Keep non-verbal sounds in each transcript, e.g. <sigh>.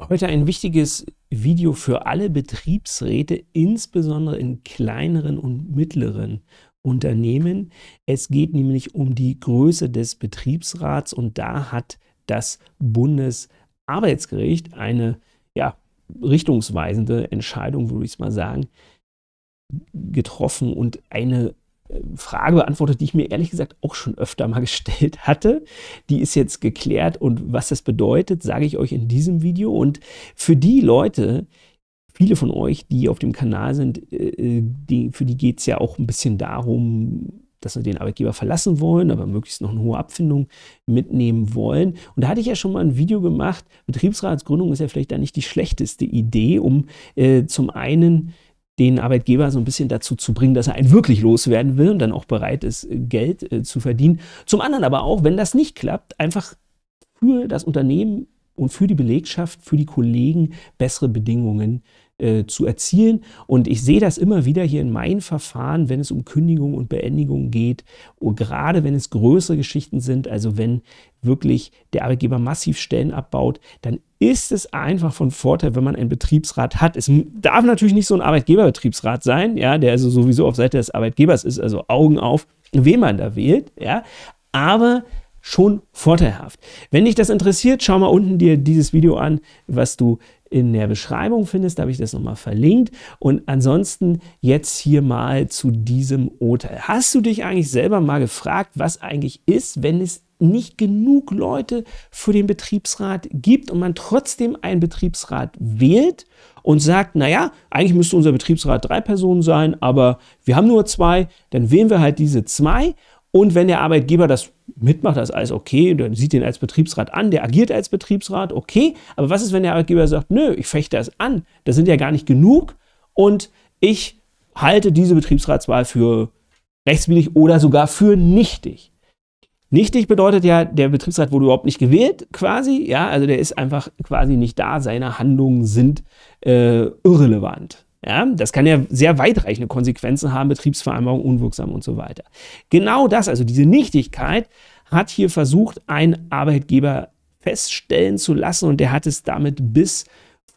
Heute ein wichtiges Video für alle Betriebsräte, insbesondere in kleineren und mittleren Unternehmen. Es geht nämlich um die Größe des Betriebsrats und da hat das Bundesarbeitsgericht eine ja, richtungsweisende Entscheidung, würde ich es mal sagen, getroffen und eine Frage beantwortet, die ich mir ehrlich gesagt auch schon öfter mal <laughs> gestellt hatte. Die ist jetzt geklärt und was das bedeutet, sage ich euch in diesem Video. Und für die Leute, viele von euch, die auf dem Kanal sind, äh, äh, für die geht es ja auch ein bisschen darum, dass wir den Arbeitgeber verlassen wollen, aber möglichst noch eine hohe Abfindung mitnehmen wollen. Und da hatte ich ja schon mal ein Video gemacht. Betriebsratsgründung ist ja vielleicht da nicht die schlechteste Idee, um äh, zum einen den Arbeitgeber so ein bisschen dazu zu bringen, dass er einen wirklich loswerden will und dann auch bereit ist, äh, Geld äh, zu verdienen. Zum anderen aber auch, wenn das nicht klappt, einfach für das Unternehmen und für die Belegschaft, für die Kollegen bessere Bedingungen äh, zu erzielen. Und ich sehe das immer wieder hier in meinen Verfahren, wenn es um Kündigung und Beendigung geht, und gerade wenn es größere Geschichten sind, also wenn wirklich der Arbeitgeber massiv Stellen abbaut, dann ist es einfach von Vorteil, wenn man einen Betriebsrat hat. Es darf natürlich nicht so ein Arbeitgeberbetriebsrat sein, ja, der also sowieso auf Seite des Arbeitgebers ist, also Augen auf, wen man da wählt, ja, aber schon vorteilhaft. Wenn dich das interessiert, schau mal unten dir dieses Video an, was du in der Beschreibung findest. Da habe ich das nochmal verlinkt. Und ansonsten jetzt hier mal zu diesem Urteil. Hast du dich eigentlich selber mal gefragt, was eigentlich ist, wenn es nicht genug Leute für den Betriebsrat gibt und man trotzdem einen Betriebsrat wählt und sagt, naja, eigentlich müsste unser Betriebsrat drei Personen sein, aber wir haben nur zwei, dann wählen wir halt diese zwei und wenn der Arbeitgeber das mitmacht, das ist alles okay, dann sieht ihn als Betriebsrat an, der agiert als Betriebsrat, okay. Aber was ist, wenn der Arbeitgeber sagt, nö, ich fechte das an, das sind ja gar nicht genug und ich halte diese Betriebsratswahl für rechtswidrig oder sogar für nichtig. Nichtig bedeutet ja, der Betriebsrat wurde überhaupt nicht gewählt, quasi. Ja, also der ist einfach quasi nicht da. Seine Handlungen sind äh, irrelevant. Ja, das kann ja sehr weitreichende Konsequenzen haben, Betriebsvereinbarung unwirksam und so weiter. Genau das, also diese Nichtigkeit, hat hier versucht, ein Arbeitgeber feststellen zu lassen und der hat es damit bis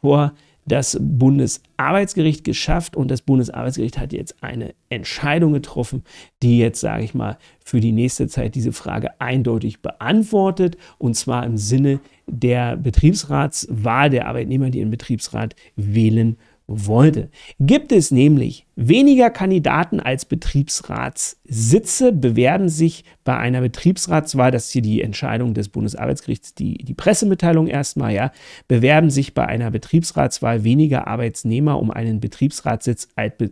vor das Bundesarbeitsgericht geschafft und das Bundesarbeitsgericht hat jetzt eine Entscheidung getroffen, die jetzt, sage ich mal, für die nächste Zeit diese Frage eindeutig beantwortet und zwar im Sinne der Betriebsratswahl der Arbeitnehmer, die ihren Betriebsrat wählen wollte. Gibt es nämlich Weniger Kandidaten als Betriebsratssitze bewerben sich bei einer Betriebsratswahl, das ist hier die Entscheidung des Bundesarbeitsgerichts, die, die Pressemitteilung erstmal, ja, bewerben sich bei einer Betriebsratswahl weniger Arbeitnehmer um einen Betriebsratssitz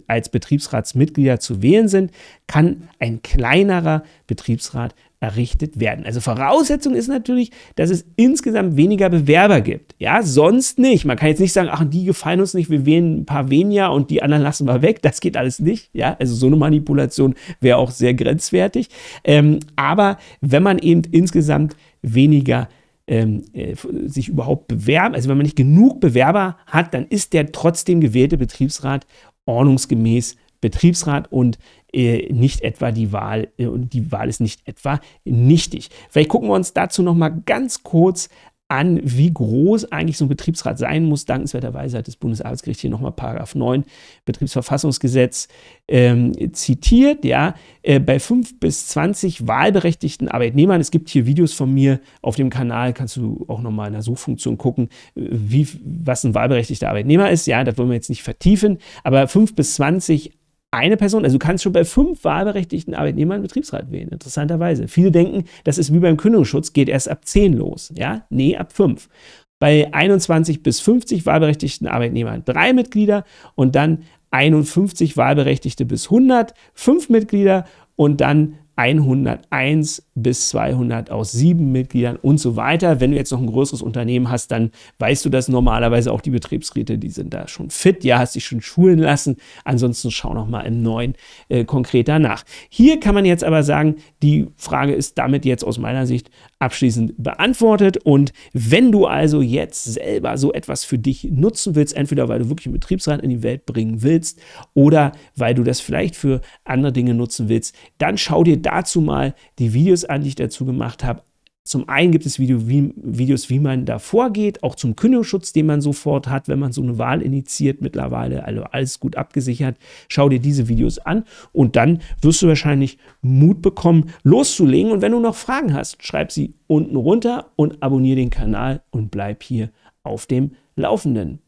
als Betriebsratsmitglieder zu wählen sind, kann ein kleinerer Betriebsrat errichtet werden. Also Voraussetzung ist natürlich, dass es insgesamt weniger Bewerber gibt. Ja, sonst nicht. Man kann jetzt nicht sagen, ach, die gefallen uns nicht, wir wählen ein paar weniger und die anderen lassen wir weg. Das das geht alles nicht. Ja, also so eine Manipulation wäre auch sehr grenzwertig. Ähm, aber wenn man eben insgesamt weniger ähm, äh, sich überhaupt bewerben, also wenn man nicht genug Bewerber hat, dann ist der trotzdem gewählte Betriebsrat ordnungsgemäß Betriebsrat und äh, nicht etwa die Wahl äh, und die Wahl ist nicht etwa nichtig. Vielleicht gucken wir uns dazu noch mal ganz kurz an, wie groß eigentlich so ein Betriebsrat sein muss. Dankenswerterweise hat das Bundesarbeitsgericht hier nochmal Paragraph 9 Betriebsverfassungsgesetz ähm, zitiert. Ja, äh, bei 5 bis 20 wahlberechtigten Arbeitnehmern, es gibt hier Videos von mir auf dem Kanal, kannst du auch nochmal in der Suchfunktion gucken, wie, was ein wahlberechtigter Arbeitnehmer ist. Ja, das wollen wir jetzt nicht vertiefen, aber 5 bis 20 eine Person, also du kannst schon bei fünf wahlberechtigten Arbeitnehmern Betriebsrat wählen, interessanterweise. Viele denken, das ist wie beim Kündigungsschutz, geht erst ab zehn los. Ja, nee, ab fünf. Bei 21 bis 50 wahlberechtigten Arbeitnehmern drei Mitglieder und dann 51 wahlberechtigte bis 100, fünf Mitglieder und dann 101 bis 200 aus sieben Mitgliedern und so weiter. Wenn du jetzt noch ein größeres Unternehmen hast, dann weißt du das normalerweise auch die Betriebsräte, die sind da schon fit, ja, hast dich schon schulen lassen. Ansonsten schau noch mal im neuen äh, konkret danach. Hier kann man jetzt aber sagen, die Frage ist damit jetzt aus meiner Sicht abschließend beantwortet und wenn du also jetzt selber so etwas für dich nutzen willst, entweder weil du wirklich einen Betriebsrat in die Welt bringen willst oder weil du das vielleicht für andere Dinge nutzen willst, dann schau dir dazu mal die Videos an, die ich dazu gemacht habe. Zum einen gibt es Video, wie, Videos, wie man da vorgeht, auch zum Kündigungsschutz, den man sofort hat, wenn man so eine Wahl initiiert, mittlerweile also alles gut abgesichert. Schau dir diese Videos an und dann wirst du wahrscheinlich Mut bekommen, loszulegen. Und wenn du noch Fragen hast, schreib sie unten runter und abonniere den Kanal und bleib hier auf dem Laufenden.